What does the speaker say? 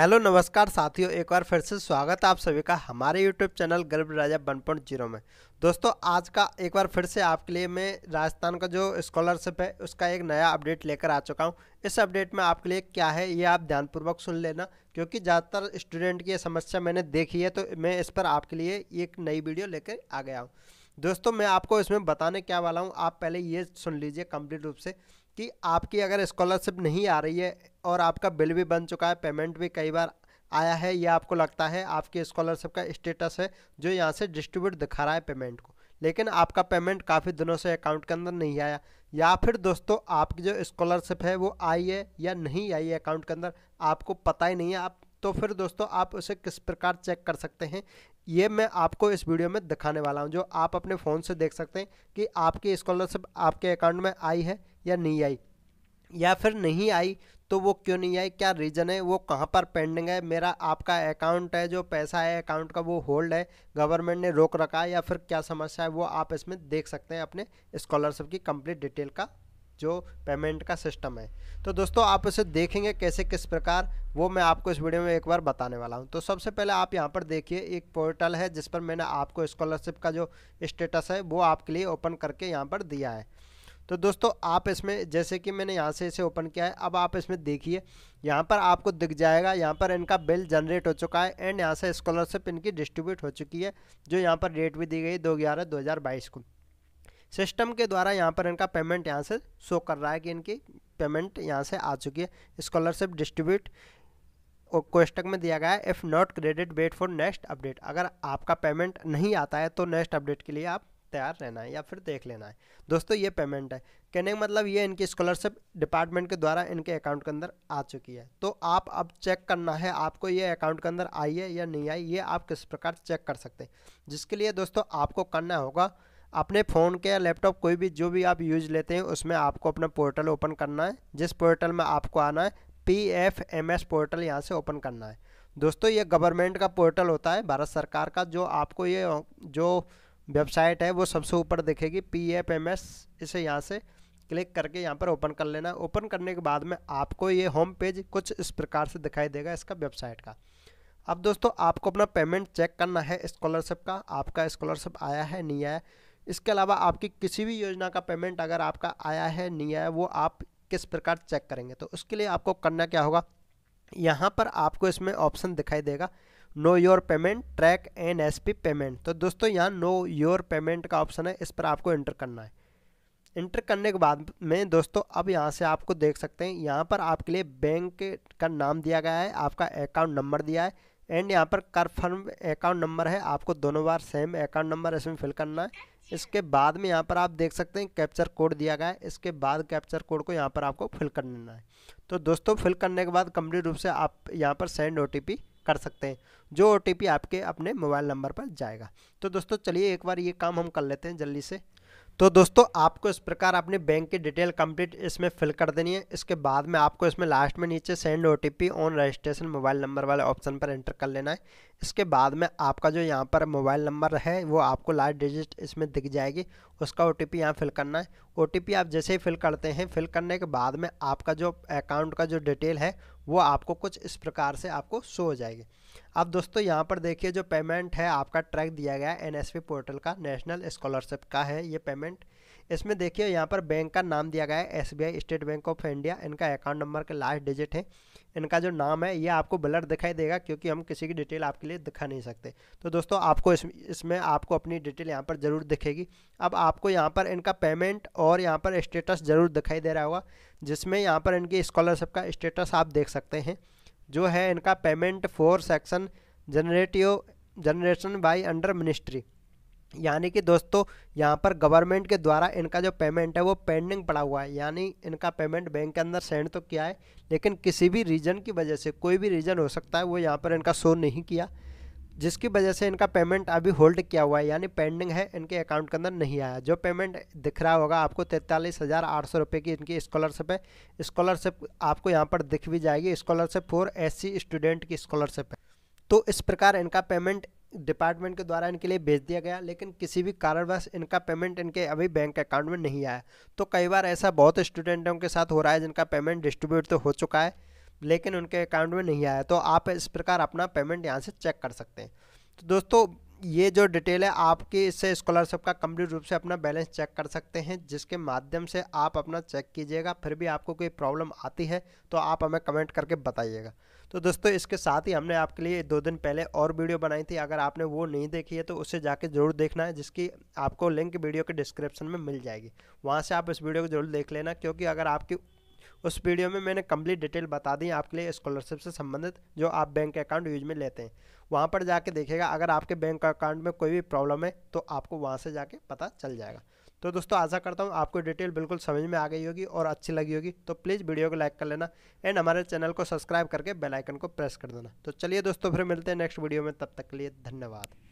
hello नमस्कार साथियों एक बार फिर से स्वागत है आप सभी का हमारे यूट्यूब चैनल गर्भ राजा वन पॉइंट जीरो में दोस्तों आज का एक बार फिर से आपके लिए मैं राजस्थान का जो स्कॉलरशिप है उसका एक नया अपडेट लेकर आ चुका हूं इस अपडेट में आपके लिए क्या है ये आप ध्यानपूर्वक सुन लेना क्योंकि ज़्यादातर स्टूडेंट की समस्या मैंने देखी है तो मैं इस पर आपके लिए एक नई वीडियो लेकर आ गया हूँ दोस्तों मैं आपको इसमें बताने क्या वाला हूँ आप पहले ये सुन लीजिए कंप्लीट रूप से कि आपकी अगर स्कॉलरशिप नहीं आ रही है और आपका बिल भी बन चुका है पेमेंट भी कई बार आया है या आपको लगता है आपकी स्कॉलरशिप का स्टेटस है जो यहाँ से डिस्ट्रीब्यूट दिखा रहा है पेमेंट को लेकिन आपका पेमेंट काफ़ी दिनों से अकाउंट के अंदर नहीं आया या फिर दोस्तों आपकी जो स्कॉलरशिप है वो आई है या नहीं आई है अकाउंट के अंदर आपको पता ही नहीं है आप तो फिर दोस्तों आप उसे किस प्रकार चेक कर सकते हैं ये मैं आपको इस वीडियो में दिखाने वाला हूँ जो आप अपने फ़ोन से देख सकते हैं कि आपकी स्कॉलरशिप आपके अकाउंट में आई है या नहीं आई या फिर नहीं आई तो वो क्यों नहीं आई क्या रीज़न है वो कहाँ पर पेंडिंग है मेरा आपका अकाउंट है जो पैसा है अकाउंट का वो होल्ड है गवर्नमेंट ने रोक रखा है या फिर क्या समस्या है वो आप इसमें देख सकते हैं अपने स्कॉलरशिप की कंप्लीट डिटेल का जो पेमेंट का सिस्टम है तो दोस्तों आप इसे देखेंगे कैसे किस प्रकार वो मैं आपको इस वीडियो में एक बार बताने वाला हूँ तो सबसे पहले आप यहाँ पर देखिए एक पोर्टल है जिस पर मैंने आपको स्कॉलरशिप का जो स्टेटस है वो आपके लिए ओपन करके यहाँ पर दिया है तो दोस्तों आप इसमें जैसे कि मैंने यहाँ से इसे ओपन किया है अब आप इसमें देखिए यहाँ पर आपको दिख जाएगा यहाँ पर इनका बिल जनरेट हो चुका है एंड यहाँ से स्कॉलरशिप इनकी डिस्ट्रीब्यूट हो चुकी है जो यहाँ पर डेट भी दी गई दो ग्यारह दो हज़ार बाईस को सिस्टम के द्वारा यहाँ पर इनका पेमेंट यहाँ से शो कर रहा है कि इनकी पेमेंट यहाँ से आ चुकी है स्कॉलरशिप डिस्ट्रीब्यूट और क्वेश्चन में दिया गया है if not credit wait for next update अगर आपका पेमेंट नहीं आता है तो नेक्स्ट अपडेट के लिए आप तैयार रहना है या फिर देख लेना है दोस्तों ये पेमेंट है कहने का मतलब ये इनकी स्कॉलरशिप डिपार्टमेंट के द्वारा इनके अकाउंट के अंदर आ चुकी है तो आप अब चेक करना है आपको ये अकाउंट के अंदर आई है या नहीं आई ये आप किस प्रकार चेक कर सकते हैं जिसके लिए दोस्तों आपको करना होगा अपने फ़ोन के या लैपटॉप कोई भी जो भी आप यूज लेते हैं उसमें आपको अपना पोर्टल ओपन करना है जिस पोर्टल में आपको आना है P F M S portal यहाँ से ओपन करना है दोस्तों ये गवर्नमेंट का पोर्टल होता है भारत सरकार का जो आपको ये जो वेबसाइट है वो सबसे ऊपर दिखेगी पी एफ एम एस इसे यहाँ से क्लिक करके यहाँ पर ओपन कर लेना ओपन करने के बाद में आपको ये होम पेज कुछ इस प्रकार से दिखाई देगा इसका वेबसाइट का अब दोस्तों आपको अपना पेमेंट चेक करना है स्कॉलरशिप का आपका स्कॉलरशिप आया है नहीं आया इसके अलावा आपकी किसी भी योजना का पेमेंट अगर आपका आया है नहीं आया वो आप किस प्रकार चेक करेंगे तो उसके लिए आपको करना क्या होगा यहाँ पर आपको इसमें ऑप्शन दिखाई देगा know your payment track N S P payment तो दोस्तों यहाँ नो योर पेमेंट का ऑप्शन है इस पर आपको इंटर करना है इंटर करने के बाद में दोस्तों अब यहाँ से आपको देख सकते हैं यहाँ पर आपके लिए बैंक का नाम दिया गया है आपका अकाउंट नंबर दिया है एंड यहाँ पर कन्फर्म अकाउंट नंबर है आपको दोनों बार सेम अकाउंट नंबर इसमें फिल करना है इसके बाद में यहाँ पर आप देख सकते हैं कैप्चर कोड दिया गया है इसके बाद कैप्चर कोड को यहाँ पर आपको फिल कर लेना है तो दोस्तों फिल करने के बाद कम्प्लीट रूप से आप यहाँ पर सेंड ओ कर सकते हैं जो ओ आपके अपने मोबाइल नंबर पर जाएगा तो दोस्तों चलिए एक बार ये काम हम कर लेते हैं जल्दी से तो दोस्तों आपको इस प्रकार अपने बैंक की डिटेल कंप्लीट इसमें फिल कर देनी है इसके बाद में आपको इसमें लास्ट में नीचे send O on registration mobile number वाले ऑप्शन पर एंटर कर लेना है इसके बाद में आपका जो यहाँ पर मोबाइल नंबर है वो आपको लास्ट डिजिट इसमें दिख जाएगी उसका ओ टी यहाँ फिल करना है ओ आप जैसे ही फिल करते हैं फिल करने के बाद में आपका जो अकाउंट का जो डिटेल है वो आपको कुछ इस प्रकार से आपको शो हो जाएगी अब दोस्तों यहाँ पर देखिए जो पेमेंट है आपका ट्रैक दिया गया है एन पोर्टल का नेशनल स्कॉलरशिप का है ये पेमेंट इसमें देखिए यहाँ पर बैंक का नाम दिया गया है SBI State Bank of India इनका अकाउंट नंबर के लास्ट डिजिट है इनका जो नाम है ये आपको ब्लर दिखाई देगा क्योंकि हम किसी की डिटेल आपके लिए दिखा नहीं सकते तो दोस्तों आपको इस इसमें आपको अपनी डिटेल यहाँ पर ज़रूर दिखेगी अब आपको यहाँ पर इनका पेमेंट और यहाँ पर स्टेटस ज़रूर दिखाई दे रहा होगा जिसमें यहाँ पर इनकी स्कॉलरशिप का स्टेटस आप देख सकते हैं जो है इनका payment for section generative generation by under ministry यानी कि दोस्तों यहाँ पर गवर्नमेंट के द्वारा इनका जो पेमेंट है वो पेंडिंग पड़ा हुआ है यानी इनका पेमेंट बैंक के अंदर सेंड तो किया है लेकिन किसी भी रीज़न की वजह से कोई भी रीज़न हो सकता है वो यहाँ पर इनका शो नहीं किया जिसकी वजह से इनका पेमेंट अभी होल्ड किया हुआ है यानी पेंडिंग है इनके अकाउंट के अंदर नहीं आया जो पेमेंट दिख रहा होगा आपको तैंतालीस हज़ार आठ सौ रुपये की इनकी स्कॉलरशिप है स्कॉलरशिप आपको यहाँ पर दिख भी जाएगी स्कॉलरशिप फॉर एससी स्टूडेंट की स्कॉलरशिप है तो इस प्रकार इनका पेमेंट डिपार्टमेंट के द्वारा इनके लिए भेज दिया गया लेकिन किसी भी कारणवश इनका पेमेंट इनके अभी बैंक अकाउंट में नहीं आया तो कई बार ऐसा बहुत स्टूडेंटों के साथ हो रहा है जिनका पेमेंट डिस्ट्रीब्यूट तो हो चुका है लेकिन उनके अकाउंट में नहीं आया तो आप इस प्रकार अपना पेमेंट यहाँ से चेक कर सकते हैं तो दोस्तों ये जो डिटेल है आपके इससे स्कॉलरशिप का कंप्लीट रूप से अपना बैलेंस चेक कर सकते हैं जिसके माध्यम से आप अपना चेक कीजिएगा फिर भी आपको कोई प्रॉब्लम आती है तो आप हमें कमेंट करके बताइएगा तो दोस्तों इसके साथ ही हमने आपके लिए दो दिन पहले और वीडियो बनाई थी अगर आपने वो नहीं देखी है तो उसे जाके जरूर देखना है जिसकी आपको लिंक वीडियो के डिस्क्रिप्शन में मिल जाएगी वहाँ से आप इस वीडियो को जरूर देख लेना क्योंकि अगर आपकी उस वीडियो में मैंने कम्प्लीट डिटेल बता दी आपके लिए स्कॉलरशिप से संबंधित जो आप बैंक अकाउंट यूज में लेते हैं वहाँ पर जाके देखेगा अगर आपके बैंक अकाउंट में कोई भी प्रॉब्लम है तो आपको वहाँ से जाके पता चल जाएगा तो दोस्तों आशा करता हूँ आपको डिटेल बिल्कुल समझ में आ गई होगी और अच्छी लगी होगी तो प्लीज़ वीडियो को लाइक कर लेना एंड हमारे चैनल को सब्सक्राइब करके बेलाइकन को प्रेस कर देना तो चलिए दोस्तों फिर मिलते हैं नेक्स्ट वीडियो में तब तक के लिए धन्यवाद